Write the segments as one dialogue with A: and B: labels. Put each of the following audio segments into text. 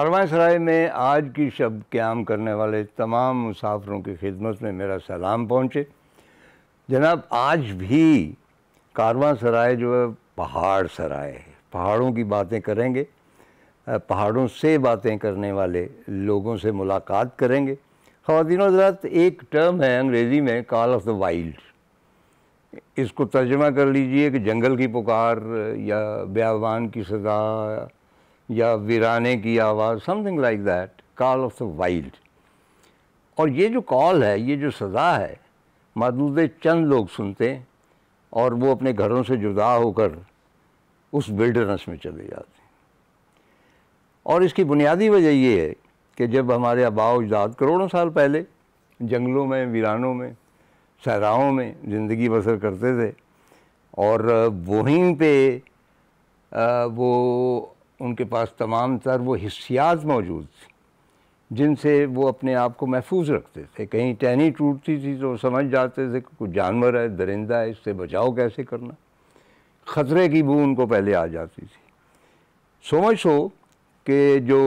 A: कारवासराय में आज की शब क्याम करने वाले तमाम मुसाफरों की खिदमत में मेरा सलाम पहुँचे जनाब आज भी कारवां सराय जो है पहाड़ सराय है पहाड़ों की बातें करेंगे पहाड़ों से बातें करने वाले लोगों से मुलाकात करेंगे खातिन हजरात एक टर्म है अंग्रेज़ी में कॉल ऑफ द वाइल्ड इसको तर्जमा कर लीजिए कि जंगल की पुकार या ब्यावान की सज़ा या वीराने की आवाज़ something like that call of the wild और ये जो कॉल है ये जो सज़ा है मदूद चंद लोग सुनते हैं और वो अपने घरों से जुदा होकर उस बिल्डरस में चले जाते हैं और इसकी बुनियादी वजह ये है कि जब हमारे आबा अजदाद करोड़ों साल पहले जंगलों में वीरानों में सहराओं में ज़िंदगी बसर करते थे और वहीं पे वो उनके पास तमाम तर वो हिस्सियात मौजूद थी जिनसे वो अपने आप को महफूज रखते थे कहीं टहनी टूटती थी तो समझ जाते थे कि कुछ जानवर है दरिंदा है इससे बचाव कैसे करना ख़तरे की बू उनको पहले आ जाती थी समझ सो कि जो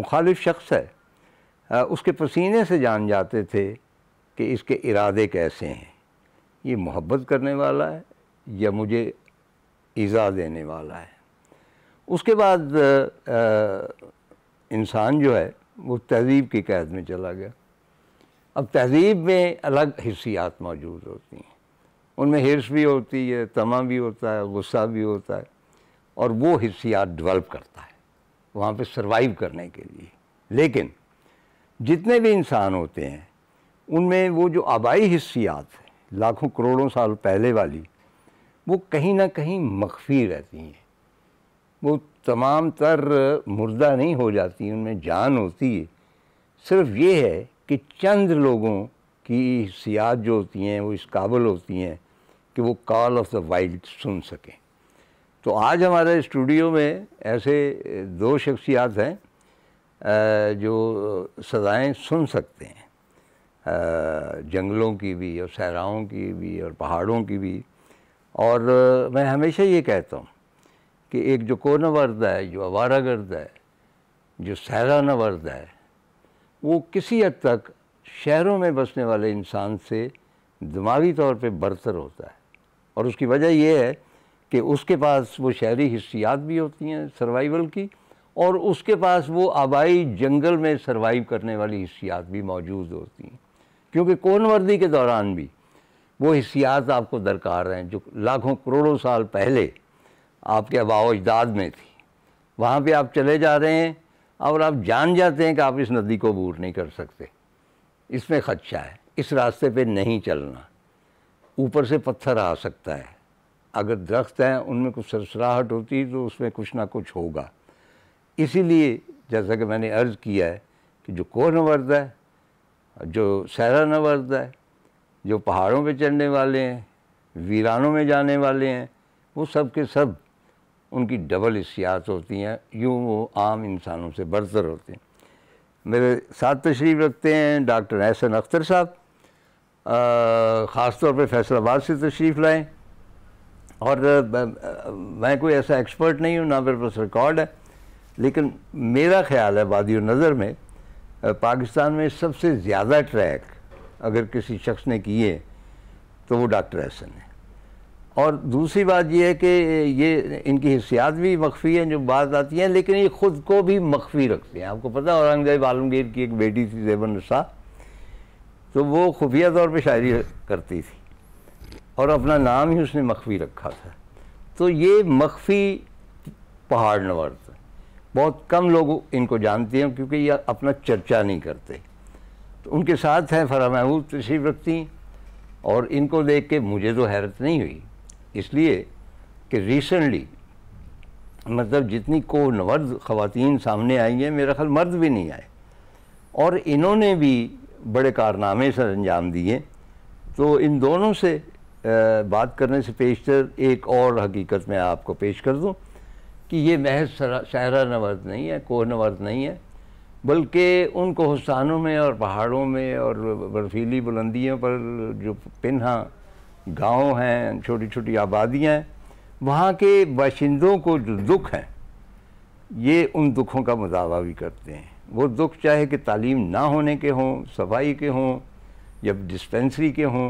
A: मुखालिफ शख्स है उसके पसीने से जान जाते थे कि इसके इरादे कैसे हैं ये मोहब्बत करने वाला है या मुझे ईज़ा देने वाला है उसके बाद इंसान जो है वो तहजीब की कैद में चला गया अब तहजीब में अलग हिस्सियात मौजूद होती हैं उनमें हिरस भी होती है तमा भी होता है गुस्सा भी होता है और वो हिस्सियात डेवलप करता है वहाँ पे सरवाइव करने के लिए लेकिन जितने भी इंसान होते हैं उनमें वो जो आबाई हिस्सियात लाखों करोड़ों साल पहले वाली वो कहीं ना कहीं मखफी रहती हैं वो तमाम तर मुर्दा नहीं हो जाती उनमें जान होती है सिर्फ ये है कि चंद लोगों की सियात जो होती हैं वो इस काबल होती हैं कि वो कॉल ऑफ द वाइल्ड सुन सकें तो आज हमारे स्टूडियो में ऐसे दो शख्सियात हैं जो सदाएं सुन सकते हैं जंगलों की भी और सहराओं की भी और पहाड़ों की भी और मैं हमेशा ये कहता हूँ कि एक जो वर्द है जो आवारा गर्द है जो सहराना वर्द है वो किसी हद तक शहरों में बसने वाले इंसान से दिमागी तौर पे बरतर होता है और उसकी वजह यह है कि उसके पास वो शहरी हिस्सियात भी होती हैं सर्वाइवल की और उसके पास वो आबाई जंगल में सर्वाइव करने वाली हिस्सियात भी मौजूद होती हैं क्योंकि कोनवर्दी के दौरान भी वो हिस्सियात आपको दरकार हैं जो लाखों करोड़ों साल पहले आपके अबाव अजदाद में थी वहाँ पे आप चले जा रहे हैं और आप जान जाते हैं कि आप इस नदी को बूर नहीं कर सकते इसमें ख़दशा है इस रास्ते पे नहीं चलना ऊपर से पत्थर आ सकता है अगर दरख्त हैं उनमें कुछ सरसराहट होती तो उसमें कुछ ना कुछ होगा इसीलिए जैसा कि मैंने अर्ज़ किया है कि जो कोह नवर्द है जो सहरा नवर्द है जो पहाड़ों पे चढ़ने वाले हैं वीरानों में जाने वाले हैं वो सब के सब उनकी डबल हिस्सियात होती हैं यूँ वो आम इंसानों से बरतर होते हैं मेरे साथ तशरीफ़ रखते हैं डॉक्टर एहसन अख्तर साहब ख़ास तौर पर फैसलाबाद से तशरीफ़ लाएँ और मैं कोई ऐसा एक्सपर्ट नहीं हूँ ना मेरे पास रिकॉर्ड है लेकिन मेरा ख्याल है वादी नज़र में पाकिस्तान में सबसे ज़्यादा ट्रैक अगर किसी शख्स ने किए तो वो डॉक्टर एहसन है और दूसरी बात यह है कि ये इनकी हिस्सियात भी मख्फी हैं जो बात आती हैं लेकिन ये ख़ुद को भी मख्फी रखते हैं आपको पता औरंगजेब आलमगीर की एक बेटी थी जेबन नशा तो वो खुफिया तौर पर शायरी करती थी और अपना नाम ही उसने मख्फी रखा था तो ये मख्फी पहाड़ नवर्त बहुत कम लोग इनको जानते हैं क्योंकि ये अपना चर्चा नहीं करते तो उनके साथ हैं फरा महबूब तशरीफ रखती और इनको देख के मुझे तो हैरत नहीं हुई इसलिए कि रिसेंटली मतलब जितनी को नवर्द ख़वान सामने आई हैं मेरा ख्याल मर्द भी नहीं आए और इन्होंने भी बड़े कारनामे सर अंजाम दिए तो इन दोनों से बात करने से पेशतर एक और हकीकत मैं आपको पेश कर दूं कि ये महज सहरा नवर्द नहीं है कोह नवर्द नहीं है बल्कि उन कोहस्तानों में और पहाड़ों में और बर्फीली बुलंदियों पर जो पिन्हा गांव हैं छोटी छोटी आबादियाँ हैं वहाँ के बाशिंदों को जो दुख हैं ये उन दुखों का मुदावा भी करते हैं वो दुख चाहे कि तालीम ना होने के हों सफाई के हों या डिस्पेंसरी के हों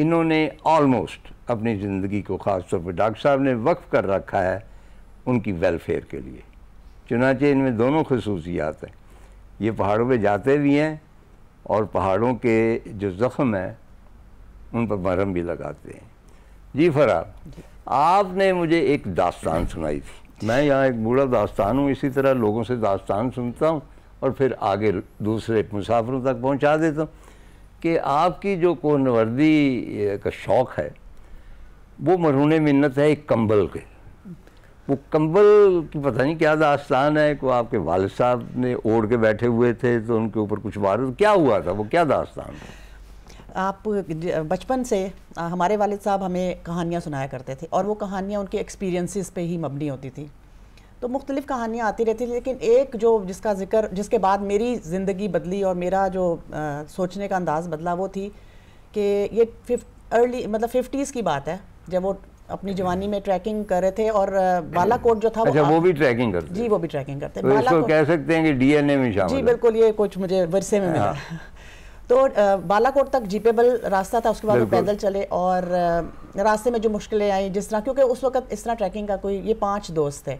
A: इन्होंने ऑलमोस्ट अपनी ज़िंदगी को ख़ास तौर पर डॉक्टर साहब ने वक्फ़ कर रखा है उनकी वेलफेयर के लिए चुनाचे इनमें दोनों खसूसियात हैं ये पहाड़ों पे जाते भी हैं और पहाड़ों के जो ज़ख्म हैं उन पर मरहम भी लगाते हैं जी फराब आपने मुझे एक दास्तान सुनाई थी मैं यहाँ एक बूढ़ा दास्तान हूँ इसी तरह लोगों से दास्तान सुनता हूँ और फिर आगे दूसरे मुसाफिरों तक पहुँचा देता हूँ कि आपकी जो कोनवर्दी का शौक़ है वो मरहून मिन्नत है एक कंबल के वो कंबल की पता नहीं क्या दास्तान है को आपके वाल साहब ने ओढ़ के बैठे हुए थे तो उनके ऊपर कुछ बार क्या हुआ था वो क्या दास्तान था
B: आप बचपन से हमारे वालद साहब हमें कहानियाँ सुनाया करते थे और वो कहानियाँ उनके एक्सपीरियंसेस पे ही मबनी होती थी तो मुख्तलिफ़ कहानियाँ आती रहती थी लेकिन एक जो जिसका जिक्र जिसके बाद मेरी ज़िंदगी बदली और मेरा जो आ, सोचने का अंदाज़ बदला वो थी कि ये फिफ अर्ली मतलब फिफ्टीज़ की बात है जब वो अपनी जवानी में ट्रैकिंग कर रहे थे और बालाकोट जो था वो अच्छा, वो, वो भी
A: ट्रैकिंग करते
B: जी वो भी ट्रैकिंग करते तो इसको कह
A: सकते हैं कि डीएनए में शामिल जी
B: बिल्कुल ये कुछ मुझे वरसे में मिला हाँ। तो बालाकोट तक जीपेबल रास्ता था उसके बाद पैदल चले और रास्ते में जो मुश्किलें आई जिस तरह क्योंकि उस वक्त इस तरह ट्रैकिंग का कोई ये पांच दोस्त थे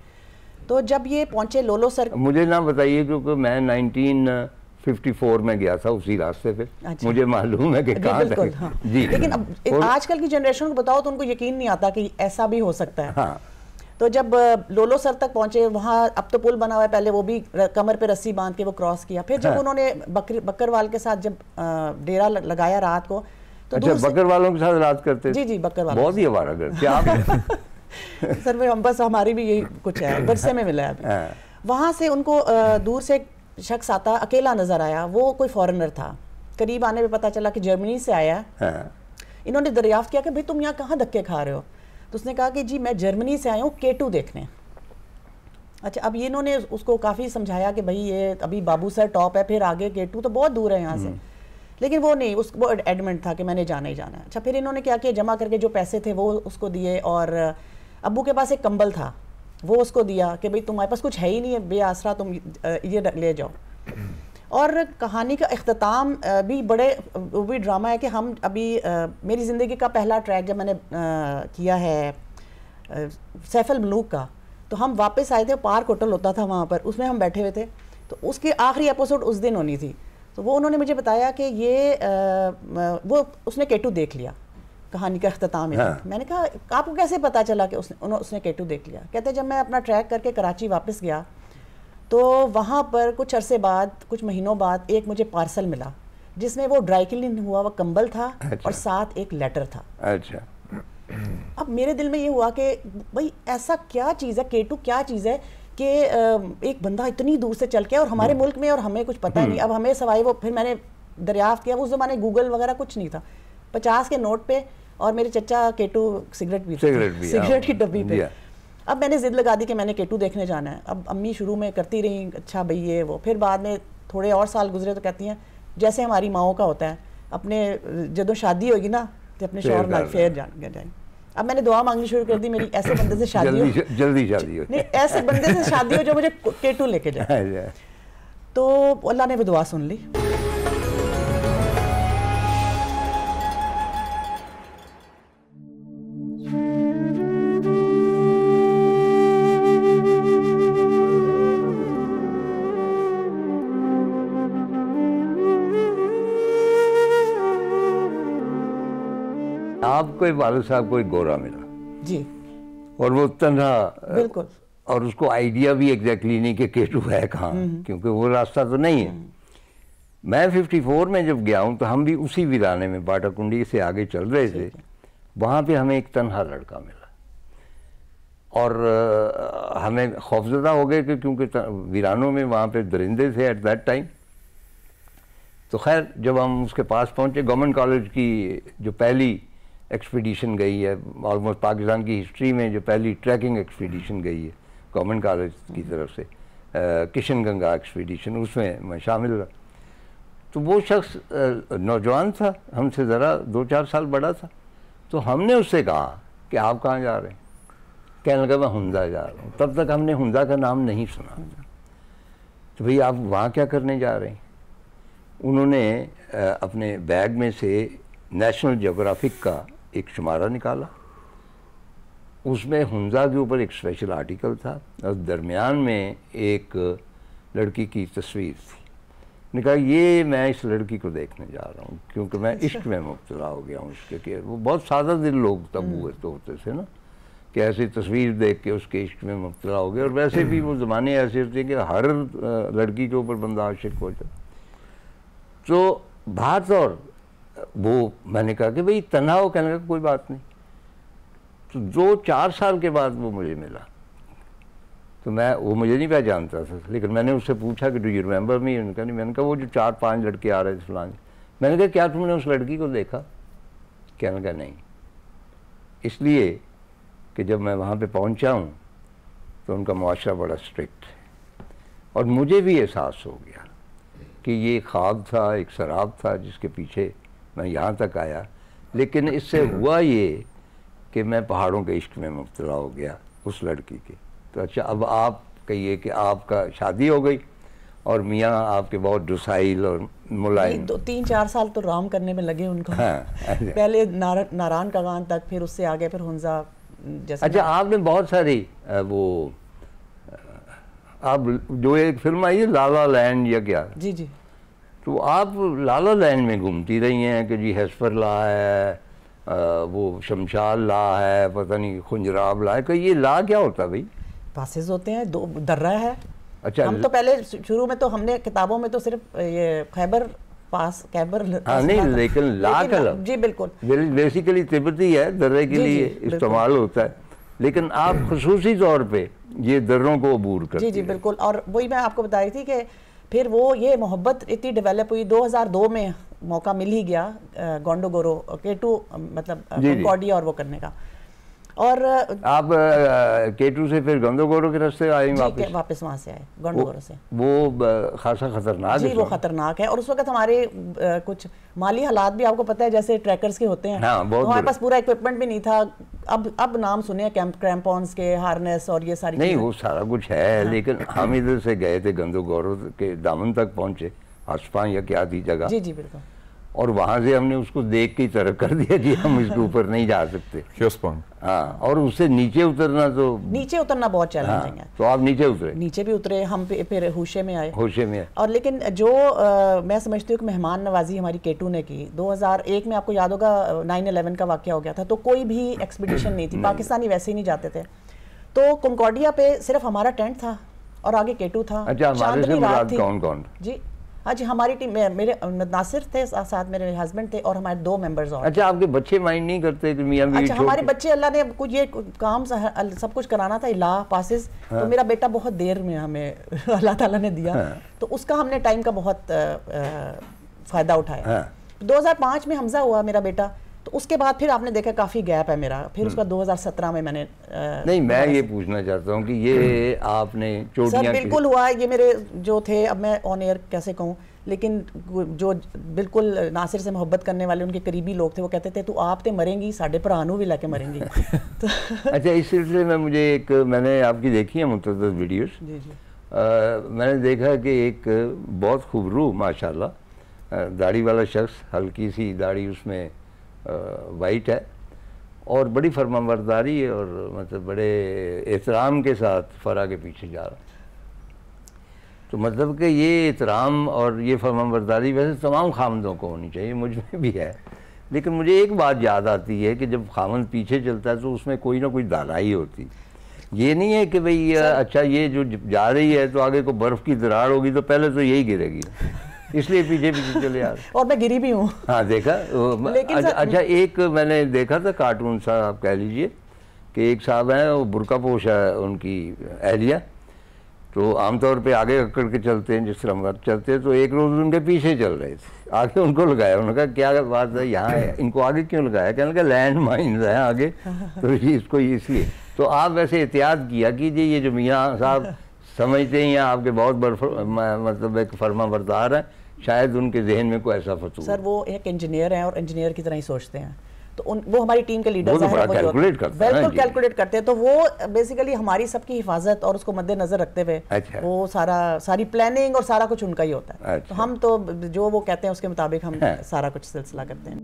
B: तो जब ये पहुंचे लोलो सर
A: मुझे ना बताइए क्योंकि मैं 1954 में गया था उसी रास्ते पे अच्छा। मुझे मालूम है कि कहाँ हाँ। जी लेकिन अब
B: आजकल की जनरेशन को बताओ तो उनको यकीन नहीं आता कि ऐसा भी हो सकता है हाँ तो जब लोलो सर तक पहुंचे वहां अब तो पुल बना हुआ है पहले वो भी कमर पे रस्सी बांध के वो क्रॉस किया फिर जब हाँ। उन्होंने बकरवाल के साथ जब डेरा लगाया रात को तो अच्छा बकर
A: वालों के साथ रात करते जी जी बकरवाल बहुत ही हमारा घर क्या आप
B: सर वे हम बस हमारी भी यही कुछ है बरसे में मिला है हाँ। वहां से उनको दूर से शख्स आता अकेला नजर आया वो कोई फॉरेनर था करीब आने पे पता चला कि जर्मनी से आया हाँ। इन्होंने दरियाफ्त किया कि भाई तुम यहाँ कहाँ धक्के खा रहे हो तो उसने कहा कि जी मैं जर्मनी से आया हूँ केटू देखने अच्छा अब ये इन्होंने उसको काफ़ी समझाया कि भाई ये अभी बाबू सर टॉप है फिर आगे केटू तो बहुत दूर है यहाँ से हम्म। लेकिन वो नहीं उस वो एडमेंट था कि मैंने जाना ही जाना है अच्छा फिर इन्होंने क्या किया जमा करके जो पैसे थे वो उसको दिए और अबू के पास एक कंबल था वो उसको दिया कि भाई तुम्हारे पास कुछ है ही नहीं है बे आसरा तुम ये ले जाओ और कहानी का अख्ताम भी बड़े वो भी ड्रामा है कि हम अभी मेरी ज़िंदगी का पहला ट्रैक जब मैंने किया है सैफल मलूक का तो हम वापस आए थे पार्क होटल होता था वहाँ पर उसमें हम बैठे हुए थे तो उसके आखिरी एपिसोड उस दिन होनी थी तो वो उन्होंने मुझे बताया कि ये आ, वो उसने केटू देख लिया कहानी का अख्ताम है हाँ। मैंने कहा आपको कैसे पता चला कि उसने उसने केटू देख लिया कहते जब मैं अपना ट्रैक करके कराची वापस गया तो वहाँ पर कुछ अरसे बाद कुछ महीनों बाद एक मुझे पार्सल मिला जिसमें वो ड्राई क्लीन हुआ वह कंबल था अच्छा। और साथ एक लेटर था अच्छा अब मेरे दिल में ये हुआ कि भाई ऐसा क्या चीज़ है केटू क्या चीज़ है कि एक बंदा इतनी दूर से चल के और हमारे हम्म। मुल्क में और हमें कुछ पता नहीं हम्म। अब हमें सवाई वो फिर मैंने दरियाफ्त किया उस ज़माने गूगल वगैरह कुछ नहीं था पचास के नोट पे और मेरे चचा केटू सिगरेट भी सिगरेट की हाँ। डब्बी पे अब मैंने ज़िद लगा दी कि मैंने केटू देखने जाना है अब अम्मी शुरू में करती रहीं अच्छा भई ये वो फिर बाद में थोड़े और साल गुजरे तो कहती हैं जैसे हमारी माओ का होता है अपने जदों शादी होगी ना तो अपने शोहर नाल फेर जान जाए अब मैंने दुआ मांगनी शुरू कर दी मेरी ऐसे बंदे से शादी जल्दी,
A: हो जल्दी शादी हो नहीं ऐसे बंदे से शादी हो जो
B: मुझे केटू लेके जाए अच्छा। तो अल्लाह ने भी दुआ सुन ली
A: कोई वालद साहब कोई गोरा मिला जी और वो तनहा बिल्कुल और उसको आइडिया भी एग्जैक्टली नहीं कि केटू है कहाँ हम्म। क्योंकि वो रास्ता तो नहीं है हम्म। मैं 54 में जब गया हूँ तो हम भी उसी विदाने में बाटाकुंडी से आगे चल रहे थे वहाँ पे हमें एक तनहा लड़का मिला और हमें खौफजदा हो गए कि क्योंकि वीरानों में वहाँ पे दरिंदे थे एट दैट टाइम तो खैर जब हम उसके पास पहुँचे गवर्नमेंट कॉलेज की जो पहली एक्सपीडिशन गई है ऑलमोस्ट पाकिस्तान की हिस्ट्री में जो पहली ट्रैकिंग एक्सपीडिशन गई है गवर्नमेंट कॉलेज की तरफ से किशन गंगा एक्सपीडिशन उसमें मैं शामिल रहा तो वो शख्स नौजवान था हमसे ज़रा दो चार साल बड़ा था तो हमने उससे कहा कि आप कहाँ जा रहे हैं कहने लगा मैं हुंदा जा रहा हूँ तब तक हमने हुंदा का नाम नहीं सुना तो भाई आप वहाँ क्या करने जा रहे हैं उन्होंने अपने बैग में से नेशनल जोग्राफिक का एक शुमारा निकाला उसमें हंजा के ऊपर एक स्पेशल आर्टिकल था और दरमियान में एक लड़की की तस्वीर थी ने कहा ये मैं इस लड़की को देखने जा रहा हूँ क्योंकि मैं अच्छा। इश्क में मुबतला हो गया हूँ इसके के वो बहुत सादा दिल लोग तब हुए तो होते थे ना कि ऐसी तस्वीर देख के उसके इश्क में मुबतला हो गया और वैसे भी वो ज़माने ऐसे हैं कि हर लड़की के ऊपर बंदा आशिक हो जाए तो और वो मैंने कहा कि भाई तनाव कहने का कोई बात नहीं तो दो चार साल के बाद वो मुझे मिला तो मैं वो मुझे नहीं पहचानता था लेकिन मैंने उससे पूछा कि डू यू रिमेंबर मी उनका नहीं मैंने कहा वो जो चार पांच लड़के आ रहे थे फलान मैंने कहा क्या तुमने उस लड़की को देखा कहने का नहीं इसलिए कि जब मैं वहाँ पे पहुँचा हूँ तो उनका मुआशरा बड़ा स्ट्रिक्ट और मुझे भी एहसास हो गया कि ये ख्वाब था एक शराब था जिसके पीछे मैं यहाँ तक आया लेकिन इससे हम्म। हुआ ये कि मैं पहाड़ों के इश्क में मुबतला हो गया उस लड़की के तो अच्छा अब आप कहिए कि आपका शादी हो गई और मियाँ आपके बहुत डुसाइल और मुलायम दो
B: तीन चार साल तो राम करने में लगे उनको हाँ, पहले नार, नारायण कागान तक फिर उससे आगे फिर हंजा जैसे अच्छा
A: आपने बहुत सारी वो आप जो एक फिल्म आई है लाला लैंड या क्या जी जी तो आप लाला लाइन में घूमती रही हैं कि जी हेस्पर ला है आ, वो शमशाल ला है पता नहीं खुंजराब ला है कि ये ला क्या होता
B: भाई पासिस होते हैं दो दर्रा है अच्छा हम तो पहले शुरू में तो हमने किताबों में तो सिर्फ ये खैबर पास कैबर हाँ नहीं लेकिन ला का जी बिल्कुल
A: बेसिकली तिब्बती है दर्रे के लिए इस्तेमाल होता है लेकिन आप खसूसी तौर पर ये दर्रों को अबूर कर जी जी
B: बिल्कुल और वही मैं आपको बता रही थी कि फिर वो ये मोहब्बत इतनी डेवलप हुई 2002 में मौका मिल ही गया गोंडोगोरो के टू मतलब कॉडी और वो करने का और
A: आप केटू से फिर गंदोगोरो के रास्ते आए वापस
B: वापस वहाँ से आए गंदोगोरो से
A: वो खासा खतरनाक जी वो
B: खतरनाक है और उस वक्त हमारे कुछ माली हालात भी आपको पता है जैसे ट्रैकर्स के होते हैं हाँ, तो हमारे पास पूरा इक्विपमेंट भी नहीं था अब अब नाम सुने कैंप क्रैम्पॉन्स के हार्नेस और ये सारी नहीं वो
A: सारा कुछ है हाँ। लेकिन हम इधर से गए थे गंदोगोरो के दामन तक पहुँचे आसपान या क्या थी जगह जी जी बिल्कुल और वहाँ से हमने उसको देख के तरह कर दिया कि हम इसके ऊपर नहीं जा सकते हाँ और उससे नीचे उतरना तो
B: नीचे उतरना बहुत चैलेंजिंग हाँ,
A: है तो आप नीचे उतरे
B: नीचे भी उतरे हम फिर होशे में आए होशे में और लेकिन जो आ, मैं समझती हूँ कि मेहमान नवाजी हमारी केटू ने की 2001 में आपको याद होगा नाइन 11 का वाक्य हो गया था तो कोई भी एक्सपीडिशन नहीं थी पाकिस्तानी वैसे ही नहीं जाते थे तो कंकॉडिया पे सिर्फ हमारा टेंट था और आगे केटू था अच्छा हमारे से मुराद कौन कौन जी हाँ जी हमारी टीम मेरे नासिर थे साथ मेरे हस्बैंड थे और हमारे दो मेंबर्स और अच्छा
A: आपके बच्चे माइंड नहीं करते कि मियां अच्छा हमारे बच्चे
B: अल्लाह ने कुछ ये काम सब कुछ कराना था इला पासिस तो हाँ। तो मेरा बेटा बहुत देर में हमें अल्लाह ताला ने दिया हाँ। तो उसका हमने टाइम का बहुत फ़ायदा उठाया हाँ। 2005 में हमजा हुआ मेरा बेटा तो उसके बाद फिर आपने देखा काफ़ी गैप है मेरा फिर उसका 2017 हम्म। में मैंने आ, नहीं मैं
A: ये पूछना चाहता हूँ कि ये हम्म। आपने सर बिल्कुल
B: हुआ ये मेरे जो थे अब मैं ऑन एयर कैसे कहूँ लेकिन जो बिल्कुल नासिर से मोहब्बत करने वाले उनके करीबी लोग थे वो कहते थे तू आप तो मरेंगी साढ़े भरा भी लाके मरेंगी
A: तो अच्छा इस सिलसिले में मुझे एक मैंने आपकी देखी है मुतद वीडियोस जी जी आ, मैंने देखा कि एक बहुत खूबरू माशाल्लाह दाढ़ी वाला शख्स हल्की सी दाढ़ी उसमें वाइट है और बड़ी फरमाबरदारी और मतलब बड़े एहतराम के साथ फरा के पीछे जा रहा तो मतलब कि ये एहतराम और ये फरमाबरदारी वैसे तमाम खामदों को होनी चाहिए मुझ में भी है लेकिन मुझे एक बात याद आती है कि जब खामन पीछे चलता है तो उसमें कोई ना कोई दानाई होती ये नहीं है कि भाई अच्छा ये जो जा रही है तो आगे को बर्फ़ की दरार होगी तो पहले तो यही गिरेगी इसलिए बीजेपी की चले आ
B: और मैं गिरी भी हूँ
A: हाँ देखा अच्छा, अच्छा एक मैंने देखा था कार्टून सा आप कह लीजिए कि एक साहब हैं वो बुरका पोश है उनकी अहलिया तो आमतौर पे आगे अकड़ के चलते हैं जिस तरह हम चलते हैं तो एक रोज़ उनके पीछे चल रहे थे आगे उनको लगाया उन्होंने कहा क्या बात है यहाँ है इनको आगे क्यों लगाया कहने लगा लैंड माइन है आगे तो इसको इसलिए तो आप वैसे एहतियात किया कीजिए ये जो मियाँ साहब समझते हैं या आपके बहुत बड़ मतलब एक फर्मा बरदार हैं शायद उनके जहन में कोई ऐसा फतू सर
B: वो एक इंजीनियर हैं और इंजीनियर की तरह ही सोचते हैं तो उन वो हमारी टीम के लीडर तो कैलकुलेट करते हैं बिल्कुल कैलकुलेट करते हैं तो वो बेसिकली हमारी सबकी हिफाजत और उसको मद्देनजर रखते हुए अच्छा। वो सारा सारी प्लानिंग और सारा कुछ उनका ही होता है अच्छा। तो हम तो जो वो कहते हैं उसके मुताबिक हम हाँ। सारा कुछ सिलसिला करते हैं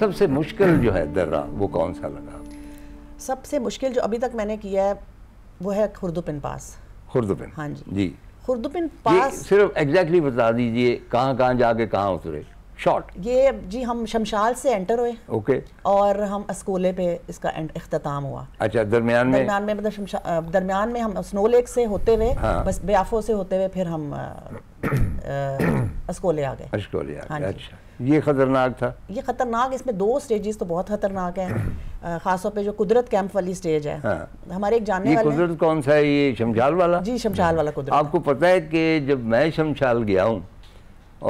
A: सबसे मुश्किल जो है दर्रा वो कौन सा लगा
B: सबसे मुश्किल जो अभी तक मैंने किया है वो है खुर्दुपिन पास खुर्दुपिन हाँ जी जी खुर्दुपिन पास
A: सिर्फ एग्जैक्टली exactly बता दीजिए कहाँ कहाँ जाके कहाँ उतरे
B: शॉर्ट ये जी हम शमशाल से एंटर हुए ओके और हम अस्कोले पे इसका अख्ताम हुआ
A: अच्छा दरमियान में दरमियान
B: में मतलब दरमियान में हम स्नो लेक से होते हुए हाँ। बस बेआफो से होते हुए फिर हम अस्कोले आ गए
A: असकोले आ गए हाँ अच्छा ये खतरनाक था
B: ये खतरनाक इसमें दो स्टेजेस तो बहुत खतरनाक है खासतौर पे जो कुदरत कैंप वाली स्टेज है हाँ। हमारे एक जानने वाले कुदरत
A: कौन सा है ये शमशाल वाला जी शमशाल वाला कुदरत आपको पता है कि जब मैं शमशाल गया हूँ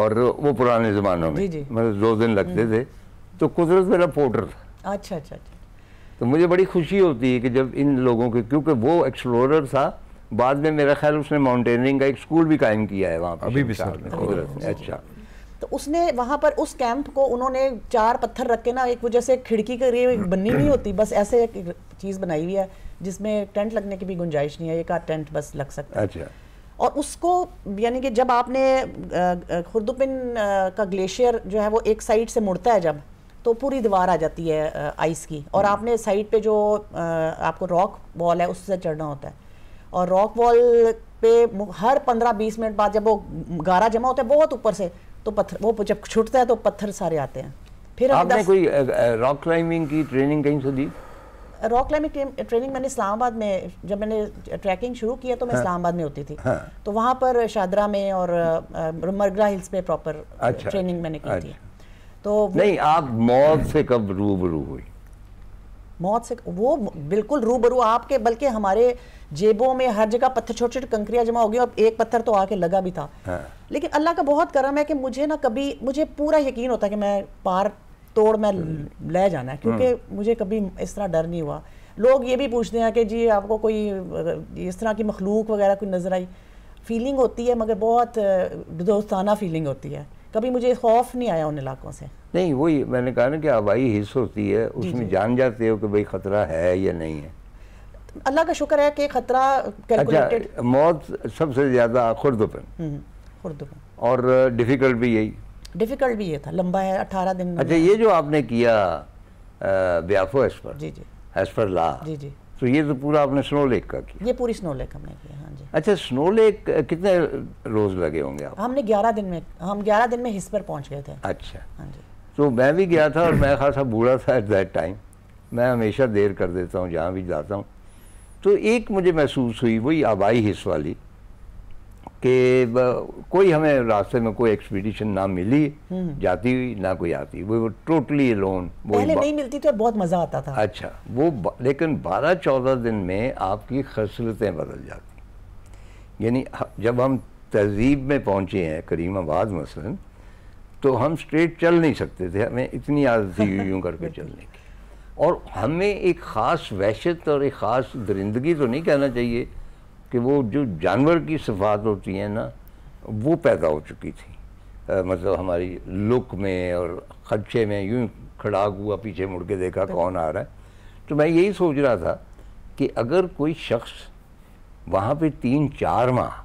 A: और वो पुराने ज़मानों में मतलब दो दिन लगते हम्म। थे तो कुदरत मेरा पोर्टर
B: था अच्छा, अच्छा अच्छा
A: तो मुझे बड़ी खुशी होती है कि जब इन लोगों के क्योंकि वो एक्सप्लोरर था बाद में मेरा ख्याल उसने माउंटेनरिंग का एक स्कूल भी कायम किया है वहाँ पर अभी भी अच्छा
B: तो उसने वहाँ पर उस कैंप को उन्होंने चार पत्थर रख के ना एक वजह से खिड़की के लिए बननी नहीं होती बस ऐसे एक चीज़ बनाई हुई है जिसमें टेंट लगने की भी गुंजाइश नहीं है एक आध टेंट बस लग सकता है अच्छा और उसको यानी कि जब आपने खुर्दुपिन का ग्लेशियर जो है वो एक साइड से मुड़ता है जब तो पूरी दीवार आ जाती है आइस की और हम्म। आपने साइड पे जो आपको रॉक वॉल है उससे चढ़ना होता है और रॉक वॉल पे हर पंद्रह बीस मिनट बाद जब वो गारा जमा होता है बहुत ऊपर से तो पत्थर वो जब छूटता है तो पत्थर सारे आते हैं फिर आपने
A: कोई रॉक क्लाइंबिंग की ट्रेनिंग कहीं से दी
B: रॉक क्लाइंबिंग ट्रेनिंग मैंने इस्लामाबाद में जब मैंने ट्रैकिंग शुरू किया तो मैं हाँ, इस्लामाबाद में होती थी हाँ, तो वहाँ पर शादरा में और मरगरा हिल्स में प्रॉपर अच्छा, ट्रेनिंग मैंने की अच्छा, थी तो नहीं
A: आप मौत से कब रूबरू हुई
B: मौत से वो बिल्कुल रूबरू आपके बल्कि हमारे जेबों में हर जगह पत्थर छोटे छोटे कंकरियां जमा हो गई और एक पत्थर तो आके लगा भी था हाँ। लेकिन अल्लाह का बहुत करम है कि मुझे ना कभी मुझे पूरा यकीन होता है कि मैं पार तोड़ मैं हम्म। ले जाना है क्योंकि हम्म। मुझे कभी इस तरह डर नहीं हुआ लोग ये भी पूछते हैं कि जी आपको कोई इस तरह की मखलूक वगैरह कोई नज़र आई फीलिंग होती है मगर बहुत दोस्ताना फीलिंग होती है कभी मुझे खौफ नहीं आया उन इलाकों से
A: नहीं वही मैंने कहा ना कि आबाई हिस्स होती है उसमें जान जाते हो कि भाई खतरा है या नहीं है
B: अल्लाह का शुक्र है कि खतरा अच्छा
A: मौत सबसे ज़्यादा खुर्दपन
B: हम्म,
A: और डिफ़िकल्ट भी यही
B: डिफ़िकल्ट भी ये था लंबा है अठारह दिन अच्छा
A: ये जो आपने किया ब्याफो एज पर जी जी ला जी जी तो ये तो पूरा आपने स्नो लेक का
B: किया ये पूरी स्नो लेक हमने किया हाँ
A: जी अच्छा स्नो लेक कितने रोज़ लगे होंगे आप
B: हमने ग्यारह दिन में हम ग्यारह दिन में हिस्स पर पहुंच गए थे
A: अच्छा हाँ जी तो मैं भी गया था और मैं खासा बूढ़ा था एट दैट टाइम मैं हमेशा देर कर देता हूँ जहाँ भी जाता हूँ तो एक मुझे महसूस हुई वही आबाई हिस्स वाली कि कोई हमें रास्ते में कोई एक्सपीडिशन ना मिली हम्म। जाती हुई ना कोई आती वो टोटली लोन पहले नहीं
B: मिलती तो बहुत मज़ा आता था
A: अच्छा वो लेकिन 12-14 दिन में आपकी खसलतें बदल जाती यानी जब हम तहजीब में पहुँचे हैं करीमाबाद मसलन तो हम स्ट्रेट चल नहीं सकते थे हमें इतनी आदत थी यूं यूं करके चलने की और हमें एक ख़ास वहशत और एक ख़ास दरिंदगी तो नहीं कहना चाहिए कि वो जो जानवर की सफात होती है ना वो पैदा हो चुकी थी आ, मतलब हमारी लुक में और खदशे में यूं खड़ा हुआ पीछे मुड़ के देखा कौन आ रहा है तो मैं यही सोच रहा था कि अगर कोई शख्स वहाँ पे तीन चार माह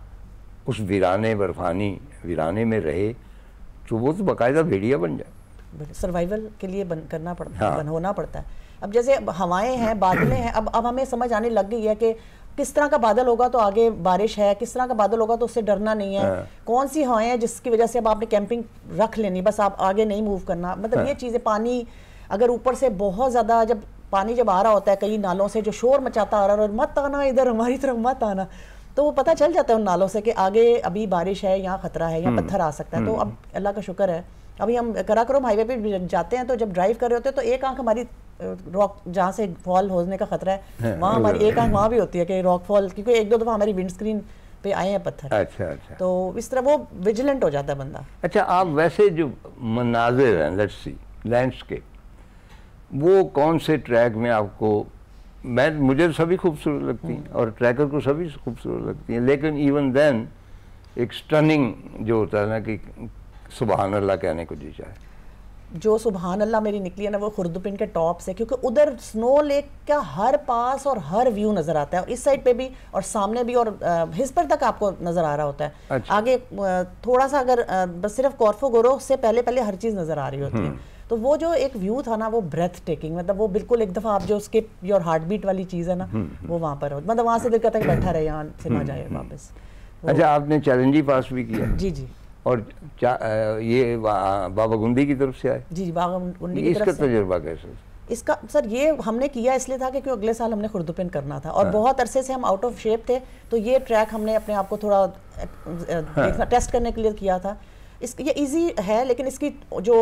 A: उस वीराने बर्फानी वीराने में रहे तो वो तो बाकायदा भेड़िया बन
B: जाए सर्वाइवल के लिए बन करना पड़ता हाँ। बन होना पड़ता है अब जैसे हवाएं हैं बादलें हैं अब अब हमें समझ आने लग गई है कि किस तरह का बादल होगा तो आगे बारिश है किस तरह का बादल होगा तो उससे डरना नहीं है हाँ। कौन सी हवाएं हैं जिसकी वजह से अब आपने कैंपिंग रख लेनी बस आप आगे नहीं मूव करना मतलब हाँ। ये चीज़ें पानी अगर ऊपर से बहुत ज़्यादा जब पानी जब आ रहा होता है कई नालों से जो शोर मचाता आ रहा है और मत आना इधर हमारी तरफ मत आना तो वो पता चल जाता है उन नालों से कि आगे अभी बारिश है यहाँ खतरा है यहाँ हम्म। पत्थर आ सकता है तो हम्म। अब अल्लाह का शुक्र है अभी हम कराक्रोम हाईवे पे जाते हैं तो जब ड्राइव कर रहे होते हैं तो एक आंख हमारी रॉक जहाँ से फॉल होने का खतरा है वहाँ हमारी एक आंख वहाँ भी होती है कि रॉक फॉल क्योंकि एक दो दफ़ा हमारी विंड स्क्रीन पे आए हैं पत्थर अच्छा अच्छा तो इस तरह वो विजिलेंट हो जाता है बंदा
A: अच्छा आप वैसे जो मनाजिर हैं लेट्स सी लैंडस्केप वो कौन से ट्रैक में आपको मैं मुझे सभी खूबसूरत लगती हैं और ट्रैकर को सभी खूबसूरत लगती हैं लेकिन इवन देन एक स्टनिंग जो होता है ना कि
B: सुबह अल्लाह कहने को जी चाहे जो सुबहान अल्लाह मेरी निकली है ना वो खुर्दपिन के टॉप से क्योंकि उधर स्नो लेक का हर पास और हर व्यू नज़र आता है और इस साइड पे भी और सामने भी और हिस पर तक आपको नज़र आ रहा होता है अच्छा। आगे थोड़ा सा अगर बस सिर्फ कॉर्फो गोरो से पहले पहले हर चीज़ नज़र आ रही होती है हम्म। तो वो जो एक व्यू था ना वो ब्रेथ टेकिंग मतलब वो बिल्कुल एक दफ़ा आप जो स्किप योर हार्ट बीट वाली चीज़ है ना हम्म, हम्म। वो वहाँ पर हो मतलब वहाँ से दिल करता है बैठा रहे यहाँ से ना हम्म, जाए वापस
A: अच्छा आपने चैलेंजी पास भी किया जी जी और ये बाबा गुंडी की तरफ से आए
B: जी जी बाबा गुंडी की तरफ इसका तजुर्बा कैसे इसका सर ये हमने किया इसलिए था कि क्यों अगले साल हमने खुर्दपिन करना था और हाँ। बहुत अरसे से हम आउट ऑफ शेप थे तो ये ट्रैक हमने अपने आप को थोड़ा हाँ। टेस्ट करने के लिए किया था इस ये इजी है लेकिन इसकी जो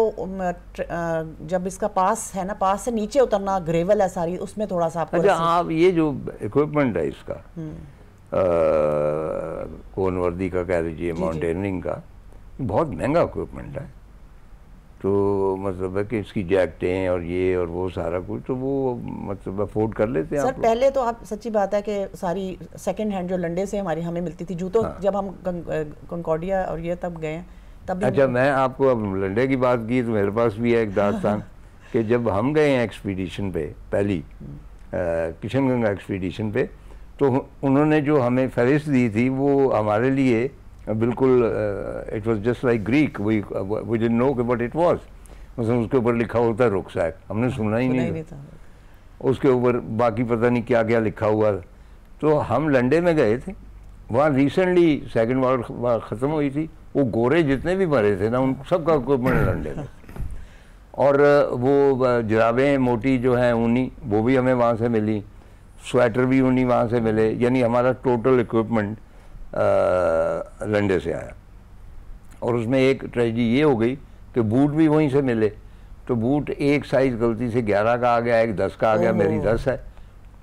B: जब इसका पास है ना पास से नीचे उतरना ग्रेवल है सारी उसमें थोड़ा सा आपको अच्छा आप
A: ये जो इक्विपमेंट है इसका हम्म। कोन वर्दी का कह लीजिए माउंटेनिंग का बहुत महंगा इक्विपमेंट है तो मतलब है कि इसकी जैकटें और ये और वो सारा कुछ तो वो मतलब अफोर्ड कर लेते हैं सर पहले
B: तो आप सच्ची बात है कि सारी सेकंड हैंड जो लंडे से हमारी हमें मिलती थी जूतों हाँ। जब हम कंकॉर्डिया और ये तब गए तभी अच्छा मैं
A: आपको अब लंडे की बात की तो मेरे पास भी है एक दास्तान कि जब हम गए हैं एक्सपीडिशन पे पहली किशन गंगा एक्सपीडिशन पे तो उन्होंने जो हमें फहरिस्त दी थी वो हमारे लिए बिल्कुल it was just like Greek we we did no but it was मतलब उसके ऊपर लिखा होता है रुखसैक हमने सुना ही नहीं, नहीं था उसके ऊपर बाकी पता नहीं क्या क्या लिखा हुआ तो हम लंडे में गए थे वहाँ रिसेंटली सेकेंड वर्ल्ड ख़त्म हुई थी वो गोरे जितने भी मरे थे ना उन सबका इक्विपमेंट लंडे और वो जराबें मोटी जो हैं ऊनी वो भी हमें वहाँ से मिली स्वेटर भी ऊनी वहाँ से मिले यानी हमारा टोटल इक्विपमेंट लंडे से आया और उसमें एक ट्रेजडी ये हो गई कि बूट भी वहीं से मिले तो बूट एक साइज़ गलती से ग्यारह का आ गया एक दस का आ गया मेरी दस है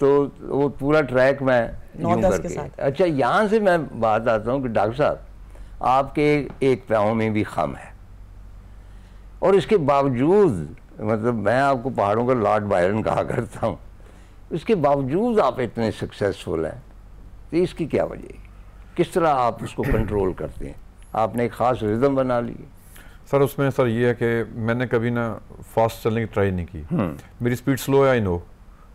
A: तो वो पूरा ट्रैक मैं यूँ करके अच्छा यहाँ से मैं बात आता हूँ कि डॉक्टर साहब आपके एक पाँव में भी खम है और इसके बावजूद मतलब मैं आपको पहाड़ों का लॉर्ड बायरन कहा करता हूँ इसके बावजूद आप इतने सक्सेसफुल हैं तो
C: इसकी क्या वजह किस तरह आप उसको कंट्रोल करते हैं आपने एक ख़ास रिदम बना ली सर उसमें सर ये है कि मैंने कभी ना फास्ट चलने की ट्राई नहीं की हम्म। मेरी स्पीड स्लो है आई नो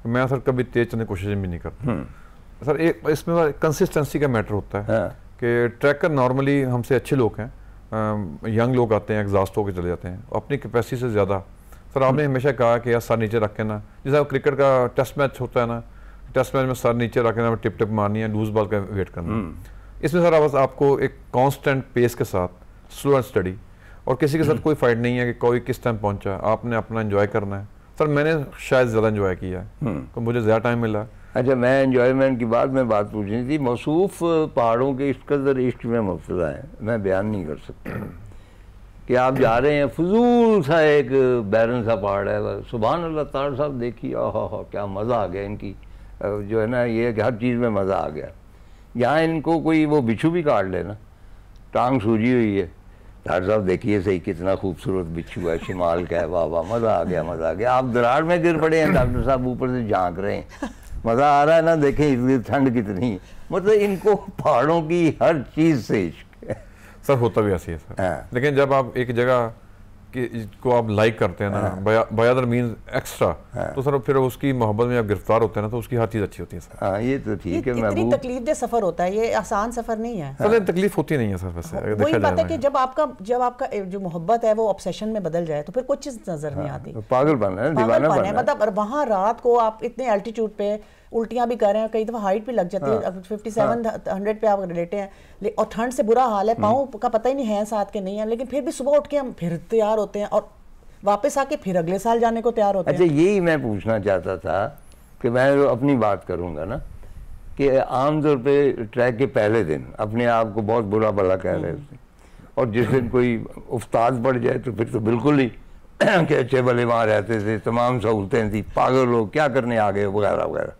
C: तो मैं सर कभी तेज़ चलने की कोशिश भी नहीं करता हम्म। सर एक इसमें कंसिस्टेंसी का मैटर होता है हाँ। कि ट्रैकर नॉर्मली हमसे अच्छे लोग हैं यंग लोग आते हैं एग्जास्ट होकर चले जाते हैं अपनी कैपेसिटी से ज़्यादा सर आपने हम्म। हमेशा कहा कि यार सर नीचे रख के ना जैसे क्रिकेट का टेस्ट मैच होता है ना टेस्ट मैच में सर नीचे रख के ना टिप टिप मारनी है लूज बॉल का वेट करना हम्म। इसमें सर बस आपको एक कांस्टेंट पेस के साथ स्लो एंड स्टडी और किसी के साथ हम्म। कोई फाइट नहीं है कि कोई किस टाइम पहुंचा आपने अपना इन्जॉय करना है सर मैंने शायद ज़्यादा इन्जॉय किया है तो मुझे ज़्यादा टाइम मिला है अच्छा मैं इन्जॉयमेंट की बात में बात पूछनी थी
A: मौसूफ पहाड़ों के इस कदर इश्क में मुबला है मैं बयान नहीं कर सकता कि आप जा रहे हैं फजूल सा एक बैरन सा पहाड़ है सुबह अल्लाह तार साहब देखिए ओह क्या मज़ा आ गया इनकी जो है ना ये कि हर चीज़ में मज़ा आ गया यहाँ इनको कोई वो बिछू भी काट लेना टांग सूजी हुई है तार साहब देखिए सही कितना खूबसूरत बिच्छू है शिमाल का है वाह वाह मज़ा आ गया मज़ा आ गया आप दरार में गिर पड़े हैं डॉक्टर साहब ऊपर से झांक रहे हैं मज़ा आ रहा है ना देखें इतनी ठंड कितनी मतलब इनको पहाड़ों की हर चीज़ से इश्क सर होता भी ऐसी है सर
C: हाँ। लेकिन जब आप एक जगह कि को आप लाइक करते हैं ना बायादर मीन एक्स्ट्रा तो सर फिर उसकी मोहब्बत में आप गिरफ्तार होते हैं ना तो उसकी हर चीज़ अच्छी होती है सर हाँ, ये तो ठीक है इतनी
B: तकलीफ दे सफ़र होता है ये आसान सफ़र नहीं है सर
C: तकलीफ होती नहीं है सर वैसे हाँ, वही बात है कि
B: जब आपका जब आपका जो मोहब्बत है वो ऑब्सेशन में बदल जाए तो फिर कुछ चीज़ नज़र नहीं हाँ, आती
C: तो पागल बन है
B: मतलब वहाँ रात को आप इतने एल्टीट्यूड पे उल्टियाँ भी कर रहे हैं कई दफ़ा हाइट भी लग जाती है फिफ्टी सेवन हंड्रेड पे आप लेटे हैं और ठंड से बुरा हाल है पाँव हम्म। का पता ही नहीं है साथ के नहीं है लेकिन फिर भी सुबह उठ के हम फिर तैयार होते हैं और वापस आके फिर अगले साल जाने को तैयार होते अच्छा, हैं अच्छा
A: यही मैं पूछना चाहता था कि मैं अपनी बात करूँगा ना कि आमतौर पे ट्रैक के पहले दिन अपने आप को बहुत बुरा भला कह रहे हम्म। थे और जिस दिन कोई उस्ताद पड़ जाए तो फिर तो बिल्कुल ही के अच्छे भले वहाँ रहते थे तमाम सहूलतें थी पागल लोग क्या करने आ गए वगैरह वगैरह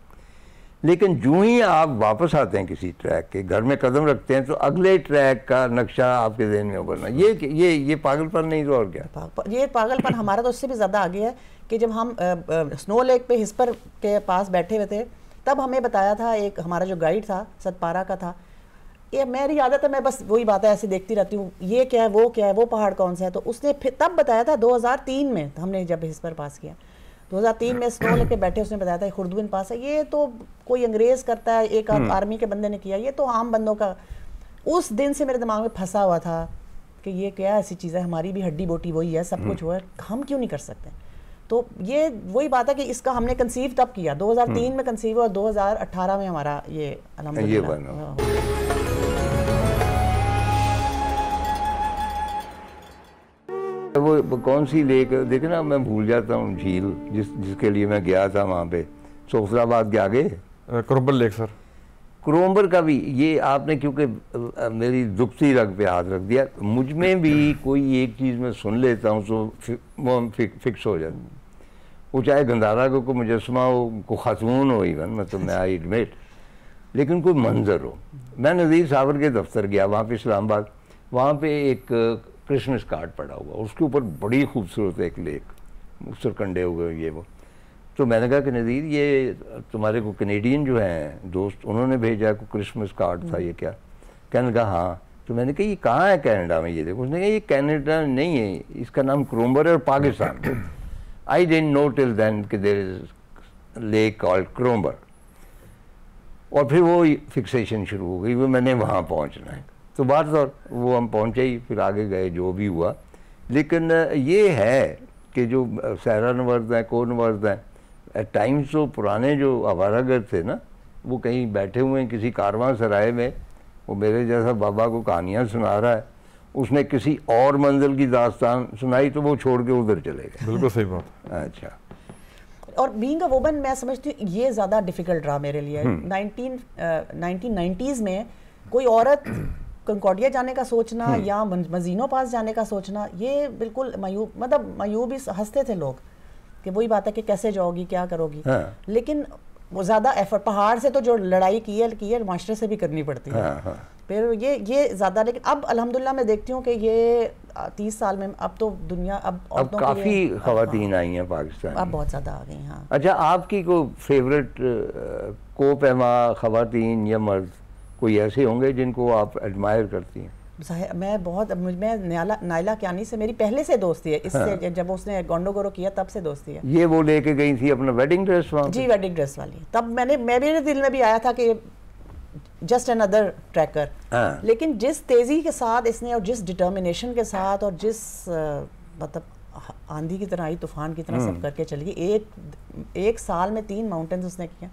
A: लेकिन जूँ ही आप वापस आते हैं किसी ट्रैक के घर में कदम रखते हैं तो अगले ट्रैक का नक्शा आपके जहन में उभरना ये ये ये पागलपन नहीं तो और क्या
B: ये पागलपन हमारा तो उससे भी ज़्यादा आगे है कि जब हम स्नो लेक पे हिस्पर के पास बैठे हुए थे तब हमें बताया था एक हमारा जो गाइड था सतपारा का था ये मेरी आदत है मैं बस वही बातें ऐसे देखती रहती हूँ ये क्या है वो क्या है वो पहाड़ कौन सा है तो उसने फिर तब बताया था 2003 में हमने जब हिस्पर पास किया 2003 में स्नो लेके बैठे उसने बताया था खुर्दबिन पास है ये तो कोई अंग्रेज करता है एक हम्म। आर्मी के बंदे ने किया ये तो आम बंदों का उस दिन से मेरे दिमाग में फंसा हुआ था कि ये क्या ऐसी चीज़ है हमारी भी हड्डी बोटी वही है सब हम्म। कुछ हुआ हम क्यों नहीं कर सकते तो ये वही बात है कि इसका हमने कंसीव तब किया 2003 हम्म। में कंसीव हुआ 2018 में हमारा ये
C: अलहमदिल्ला
A: तो वो कौन सी लेक देखे ना मैं भूल जाता हूँ झील जिस जिसके लिए मैं गया था वहाँ पे सोफराबाद के आगे क्रोम्बर लेक सर क्रोम्बर का भी ये आपने क्योंकि मेरी दुखती रग पे हाथ रख दिया मुझ में भी कोई एक चीज़ मैं सुन लेता हूँ तो वो फिक्स हो जाता वो चाहे गंदारा को कोई मुजस्मा हो को खातून हो इवन मतलब मैं आई तो, एडमिट लेकिन कोई मंजर हो मैं नज़ीर सावर के दफ्तर गया वहाँ पे इस्लामाबाद वहाँ पे एक क्रिसमस कार्ड पड़ा हुआ उसके ऊपर बड़ी खूबसूरत एक लेख सरकंडे हुए ये वो तो मैंने कहा कि नज़ीर ये तुम्हारे को कनेडियन जो हैं दोस्त उन्होंने भेजा को क्रिसमस कार्ड था ये क्या कहने कहा हाँ तो मैंने कहा ये कहाँ है कनाडा में ये देखो उसने कहा ये कनाडा नहीं है इसका नाम क्रोम्बर और Pakistan I didn't know till then कि there is lake call Karambar और फिर वो फिक्सेशन शुरू हो गई वो मैंने वहाँ पहुँचना है तो बात और वो हम पहुँचे ही फिर आगे गए जो भी हुआ लेकिन ये है कि जो सहरान वर्द हैं कौन वर्द हैं एट टाइम्स वो पुराने जो आवारागर थे ना वो कहीं बैठे हुए हैं किसी कारवां सराय में वो मेरे जैसा बाबा को कहानियाँ सुना रहा है उसने किसी और मंजिल की दास्तान सुनाई तो वो छोड़ के उधर चले गए बिल्कुल सही बात अच्छा
B: और बींग अ वोमन मैं समझती हूँ ये ज़्यादा डिफिकल्ट रहा मेरे लिए नाइनटीन हम्म। नाइनटीन uh, में कोई औरत कंकॉडिया जाने का सोचना हम्म। या मजीनो पास जाने का सोचना ये बिल्कुल मायूब मतलब मायूब ही हंसते थे लोग कि वही बात है कि कैसे जाओगी क्या करोगी हाँ। लेकिन वो ज़्यादा एफर्ट पहाड़ से तो जो लड़ाई की है की है माशरे से भी करनी पड़ती है हाँ, हाँ। फिर ये ये ज़्यादा लेकिन अब अल्हम्दुलिल्लाह मैं देखती हूँ कि ये तीस साल में अब तो दुनिया अब अब काफ़ी हाँ।
A: खातन आई हैं पाकिस्तान
B: अब बहुत ज़्यादा आ गई हाँ
A: अच्छा आपकी को फेवरेट को पैमा खातन या मर्द कोई ऐसे होंगे जिनको आप एडमायर करती हैं
B: मैं बहुत मैं नायला नायला क्यानी से मेरी पहले से दोस्ती है इससे हाँ। जब उसने गोंडोगोरो किया तब से दोस्ती है
A: ये वो लेके गई थी अपना वेडिंग ड्रेस वाली जी
B: वेडिंग ड्रेस वाली तब मैंने मेरे दिल में भी आया था कि जस्ट एन अदर ट्रैकर लेकिन जिस तेज़ी के साथ इसने और जिस डिटर्मिनेशन के साथ और जिस मतलब आंधी की तरह आई तूफान की तरह सब हम्म। करके चली गई एक एक साल में तीन माउंटेन्स उसने किया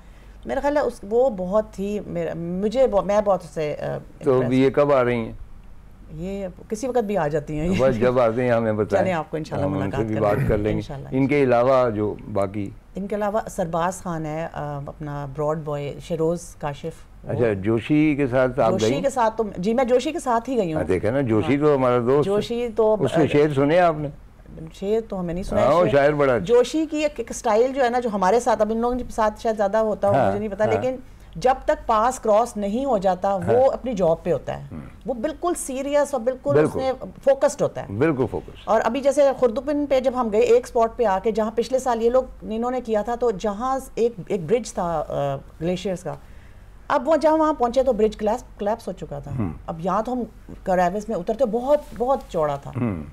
B: मेरा ख्याल है उस वो बहुत ही मुझे मैं बहुत उससे तो
A: ये कब आ रही हैं
B: ये किसी वक्त भी आ जाती हैं बस जब
A: आते हैं हमें बताएं आपको इंशाल्लाह मुलाकात भी बात कर लेंगे इनके अलावा जो बाकी
B: इनके अलावा सरबाज खान है अपना ब्रॉड बॉय शेरोज काशिफ अच्छा
A: जोशी के साथ आप जोशी के
B: साथ तो जी मैं जोशी के साथ ही गई हूँ हाँ,
A: देखा ना जोशी तो हमारा दोस्त जोशी तो उसके शेर सुने आपने
B: तो हमें नहीं सुना है हाँ, शायर बड़ा अच्छा। जोशी की एक, एक स्टाइल जो है ना जो हमारे साथ अब इन लोगों के साथ शायद ज्यादा होता हो हाँ, मुझे नहीं पता हाँ, लेकिन जब तक पास क्रॉस नहीं हो जाता हाँ, वो अपनी जॉब पे होता है हम्म। वो बिल्कुल सीरियस और बिल्कुल, बिल्कुल उसने फोकस्ड होता है
A: बिल्कुल फोकस
B: और अभी जैसे खुर्दुपिन पे जब हम गए एक स्पॉट पे आके जहाँ पिछले साल ये लोग इन्होंने किया था तो जहाँ एक एक ब्रिज था ग्लेशियर्स का अब वो जब वहाँ पहुंचे तो ब्रिज क्लैप्स हो चुका था हम्म। अब यहाँ तो हम करावेस में उतरते बहुत बहुत चौड़ा था हम्म।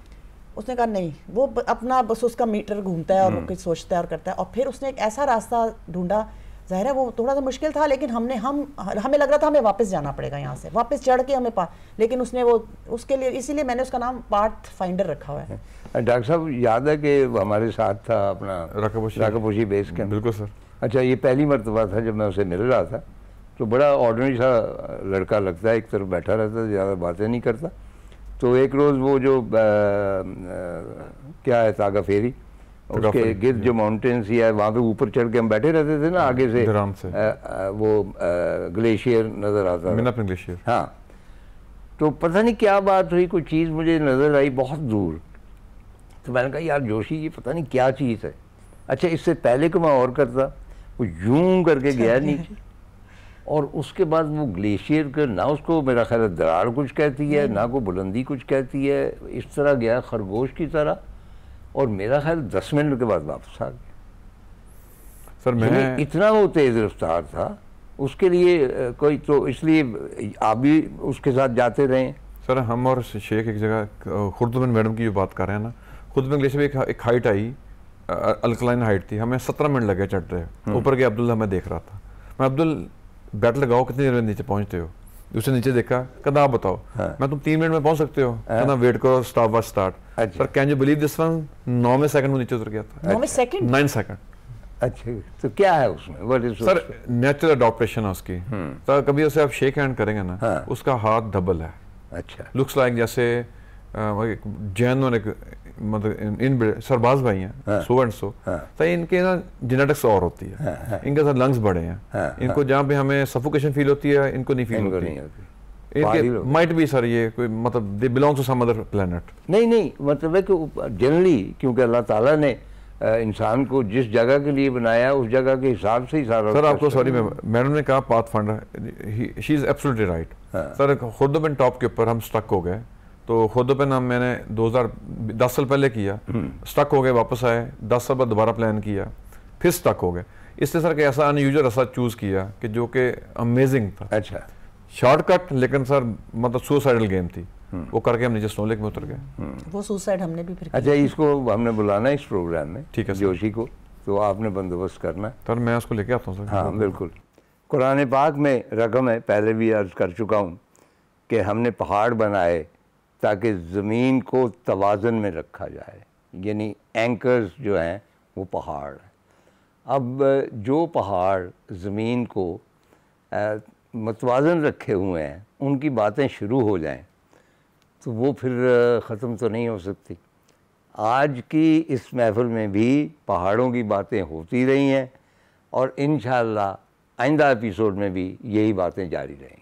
B: उसने कहा नहीं वो अपना बस उसका मीटर घूमता है और हम्म। कुछ सोचता है और करता है और फिर उसने एक ऐसा रास्ता ढूंढा ज़ाहिर है वो थोड़ा सा मुश्किल था लेकिन हमने हम हमें लग रहा था हमें वापस जाना पड़ेगा यहाँ से वापस चढ़ के हमें पा लेकिन उसने वो उसके लिए इसीलिए मैंने उसका नाम पार्ट फाइंडर रखा हुआ है
A: हम्म। डॉक्टर साहब याद है कि हमारे साथ था अपना राकापोशी बेस के बिल्कुल सर अच्छा ये पहली मरतबा था जब मैं उसे मिल रहा था तो बड़ा ऑर्डनरी सा लड़का लगता है एक तरफ बैठा रहता है ज़्यादा बातें नहीं करता तो एक रोज़ वो जो आ, आ, क्या है तागा फेरी उसके गिरद जो माउंटेन्स है वहाँ पे ऊपर चढ़ के हम बैठे रहते थे ना आगे से, से। आ, आ, वो ग्लेशियर नज़र आता था ग्लेशियर हाँ तो पता नहीं क्या बात हुई कोई चीज़ मुझे नज़र आई बहुत दूर तो मैंने कहा यार जोशी ये पता नहीं क्या चीज़ है अच्छा इससे पहले को मैं और करता वो यूं करके अच्छा, गया नीचे और उसके बाद वो ग्लेशियर का ना उसको मेरा ख्याल दरार कुछ कहती है हम्म। ना को बुलंदी कुछ कहती है इस तरह गया खरगोश की तरह और मेरा ख्याल दस मिनट के बाद वापस आ गया सर मैंने इतना वो तेज़ रफ्तार था उसके लिए कोई तो इसलिए
C: आप भी उसके साथ जाते रहे सर हम और शेख एक जगह खुर्दबिन मैडम की जो बात कर रहे हैं ना खुर्दबिन ग्लेशियर में एक हाइट आई अल्कलाइन हाइट थी हमें सत्रह मिनट लगे चढ़ रहे हम्म। ऊपर के अब्दुल्ला में देख रहा था मैं अब्दुल बैट लगाओ कितनी देर में नीचे पहुंचते हो उसने नीचे देखा कदा आप बताओ हाँ। मैं तुम तीन मिनट में पहुंच सकते हो हाँ। कहना वेट करो स्टॉप वॉच स्टार्ट पर can you believe this one नौ में सेकंड में नीचे उतर गया था नौ में सेकंड नाइन सेकंड अच्छा तो क्या है उसमें what is sir natural adaptation है उसकी हम्म। तो कभी उसे आप शेक हैंड करेंगे ना हाँ। उसका हाथ डबल है अच्छा लुक्स लाइक जैसे जैन एक मतलब इन सरबाज भाई हैं सो एंड सो तो इनके ना जेनेटिक्स और होती है हाँ, हाँ। इनके साथ लंग्स बड़े हैं हाँ, इनको जहाँ पे हमें सफोकेशन फील होती है इनको नहीं फील होती इनके माइट भी सर ये कोई मतलब they belong to some other planet
A: नहीं नहीं मतलब है कि जनरली क्योंकि अल्लाह ताला ने इंसान को जिस जगह के लिए बनाया उस जगह के हिसाब से ही सारा सर आपको सॉरी
C: मैडम ने कहा पाथ फंड she is absolutely right sir खुद बिन तो टॉप के ऊपर हम स्टक हो गए तो खुद पे नाम मैंने 2010 साल पहले किया स्टक हम्म। हो गए वापस आए 10 साल बाद दोबारा प्लान किया फिर स्टक हो गए इसलिए सर के ऐसा अनयूजल ऐसा चूज़ किया कि जो कि अमेजिंग था अच्छा शॉर्टकट लेकिन सर मतलब सुसाइडल गेम थी हम्म। वो करके हमने जिस नोलेक में उतर गए हम्म।
B: वो सुसाइड हमने भी फिर अच्छा
C: इसको हमने बुलाना इस प्रोग्राम में ठीक है जोशी को तो आपने बंदोबस्त करना सर मैं उसको लेके आता हूँ सर हाँ बिल्कुल
A: कुरान पाक में रकम है पहले भी अर्ज कर चुका हूँ कि हमने पहाड़ बनाए ताकि ज़मीन को तोज़न में रखा जाए यानी एंकर्स जो हैं वो पहाड़ हैं अब जो पहाड़ ज़मीन को मतवाजन रखे हुए हैं उनकी बातें शुरू हो जाएं तो वो फिर ख़त्म तो नहीं हो सकती आज की इस महफ़िल में भी पहाड़ों की बातें होती रही हैं और इन आइंदा एपिसोड में भी यही बातें जारी रहेंगी